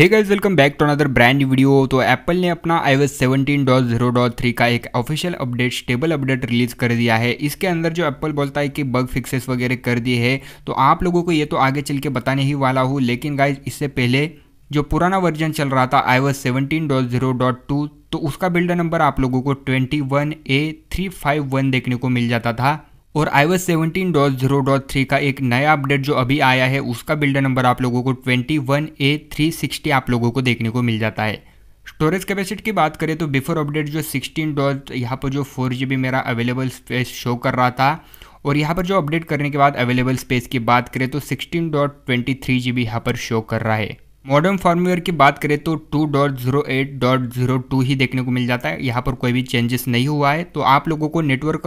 hey guys welcome back to another brand video तो Apple ने अपना डॉट थ्री का एक official update stable update release कर दिया है इसके अंदर जो एप्पल बोलता है कि बग फिक्सेस वगैरह कर दिए हैं तो आप लोगों को ये तो आगे चल के बताने ही वाला हूँ लेकिन गाइज इससे पहले जो पुराना वर्जन चल रहा था डॉट टू तो उसका बिल्डर नंबर आप लोगों को वन देखने को मिल जाता था और I seventeen dot zero dot three का एक नया अपडेट जो अभी आया है उसका बिल्डर नंबर आप लोगों को twenty one A three sixty आप लोगों को देखने को मिल जाता है स्टोरेज कैपेसिटी की बात करें तो बिफोर अपडेट जो सिक्सटीन डॉट यहाँ पर जो फोर जी बी मेरा अवेलेबल स्पेस शो कर रहा था और यहाँ पर जो अपडेट करने के बाद अवेलेबल स्पेस की बात करें तो sixteen dot twenty three G B यहाँ पर शो कर रहा है मॉडर्न फॉर्मवेयर की बात करें तो 2.08.02 ही देखने को मिल जाता है यहाँ पर कोई भी चेंजेस नहीं हुआ है तो आप लोगों को नेटवर्क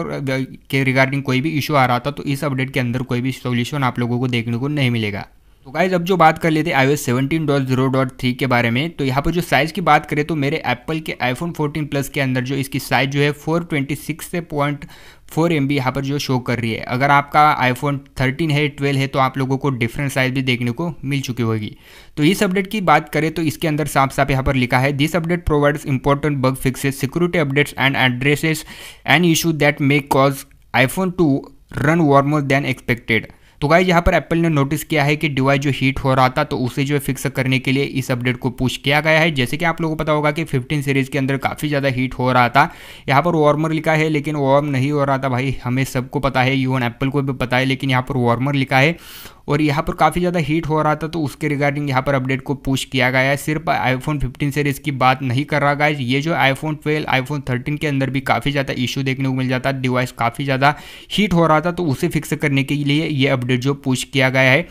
के रिगार्डिंग कोई भी इशू आ रहा था तो इस अपडेट के अंदर कोई भी सॉल्यूशन आप लोगों को देखने को नहीं मिलेगा तो गाइज अब जो बात कर लेते हैं I S seventeen dot zero dot three के बारे में तो यहाँ पर जो साइज़ की बात करें तो मेरे एप्पल के आईफोन 14 प्लस के अंदर जो इसकी साइज़ जो है 426 से पॉइंट फोर एम बी यहाँ पर जो शो कर रही है अगर आपका आईफोन 13 है 12 है तो आप लोगों को डिफरेंट साइज़ भी देखने को मिल चुकी होगी तो इस अपडेट की बात करें तो इसके अंदर साफ साफ यहाँ पर लिखा है this update provides important bug fixes security updates and addresses and issue that may cause iPhone to run warmer than expected तो गाइज यहाँ पर एप्पल ने नोटिस किया है कि डिवाइस जो हीट हो रहा था तो उसे जो है फिक्स करने के लिए इस अपडेट को पुश किया गया है जैसे कि आप लोगों को पता होगा कि 15 सीरीज के अंदर काफ़ी ज़्यादा हीट हो रहा था यहाँ पर वार्मर लिखा है लेकिन वार्म नहीं हो रहा था भाई हमें सबको पता है यून एप्पल को भी पता है लेकिन यहाँ पर वार्मर लिखा है और यहाँ पर काफ़ी ज़्यादा हीट हो रहा था तो उसके रिगार्डिंग यहाँ पर अपडेट को पुश किया गया है सिर्फ आईफोन 15 सीरीज़ की बात नहीं कर रहा गाइज ये जो आईफोन 12 आईफोन 13 के अंदर भी काफ़ी ज़्यादा इशू देखने को मिल जाता है डिवाइस काफ़ी ज़्यादा हीट हो रहा था तो उसे फिक्स करने के लिए ये अपडेट जो पुश किया गया है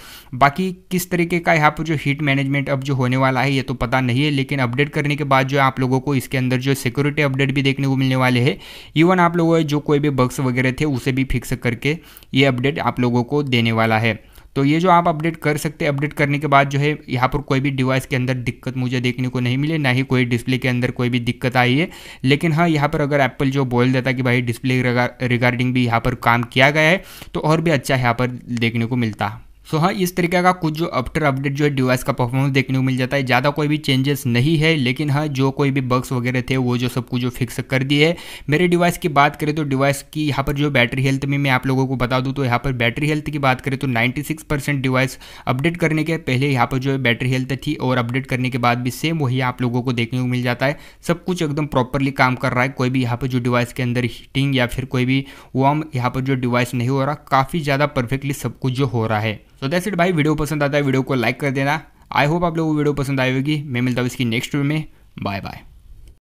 बाकी किस तरीके का यहाँ पर जो हीट मैनेजमेंट अब जो होने वाला है ये तो पता नहीं है लेकिन अपडेट करने के बाद जो आप लोगों को इसके अंदर जो सिक्योरिटी अपडेट भी देखने को मिलने वाले है इवन आप लोगों जो कोई भी बक्स वगैरह थे उसे भी फिक्स करके ये अपडेट आप लोगों को देने वाला है तो ये जो आप अपडेट कर सकते हैं अपडेट करने के बाद जो है यहाँ पर कोई भी डिवाइस के अंदर दिक्कत मुझे देखने को नहीं मिली ना ही कोई डिस्प्ले के अंदर कोई भी दिक्कत आई है लेकिन हाँ यहाँ पर अगर एप्पल जो बोल देता कि भाई डिस्प्ले रिगार्डिंग भी यहाँ पर काम किया गया है तो और भी अच्छा यहाँ पर देखने को मिलता सो हाँ इस तरीके का कुछ जो अपटर अपडेट जो है डिवाइस का परफॉर्मेंस देखने को मिल जाता है ज़्यादा कोई भी चेंजेस नहीं है लेकिन हाँ जो कोई भी बग्स वगैरह थे वो जो सब कुछ जो फिक्स कर दिए है मेरे डिवाइस की बात करें तो डिवाइस की यहाँ पर जो बैटरी हेल्थ में मैं आप लोगों को बता दूँ तो यहाँ पर बैटरी हेल्थ की बात करें तो नाइन्टी डिवाइस अपडेट करने के पहले यहाँ पर जो है बैटरी हेल्थ थी और अपडेट करने के बाद भी सेम वही आप लोगों को देखने को मिल जाता है सब कुछ एकदम प्रॉपरली काम कर रहा है कोई भी यहाँ पर जो डिवाइस के अंदर हीटिंग या फिर कोई भी वॉम यहाँ पर जो डिवाइस नहीं हो रहा काफ़ी ज़्यादा परफेक्टली सब कुछ जो हो रहा है सो दैट्स इट भाई वीडियो पसंद आता है वीडियो को लाइक कर देना आई होप आप लोगों को वीडियो पसंद आएगी होगी मैं मिलता हूँ इसकी नेक्स्ट वीडियो में बाय बाय